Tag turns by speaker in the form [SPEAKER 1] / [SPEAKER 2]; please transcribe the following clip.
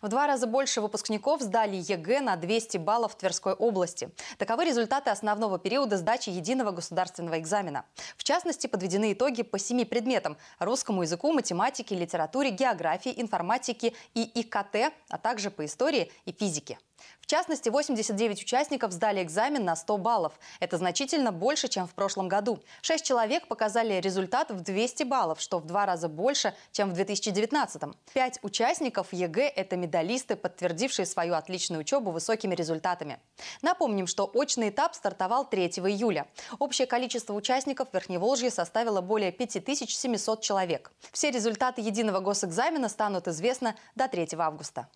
[SPEAKER 1] В два раза больше выпускников сдали ЕГЭ на 200 баллов в Тверской области. Таковы результаты основного периода сдачи единого государственного экзамена. В частности, подведены итоги по семи предметам – русскому языку, математике, литературе, географии, информатике и ИКТ, а также по истории и физике частности, 89 участников сдали экзамен на 100 баллов. Это значительно больше, чем в прошлом году. Шесть человек показали результат в 200 баллов, что в два раза больше, чем в 2019. м Пять участников ЕГЭ – это медалисты, подтвердившие свою отличную учебу высокими результатами. Напомним, что очный этап стартовал 3 июля. Общее количество участников в Верхневолжье составило более 5700 человек. Все результаты единого госэкзамена станут известны до 3 августа.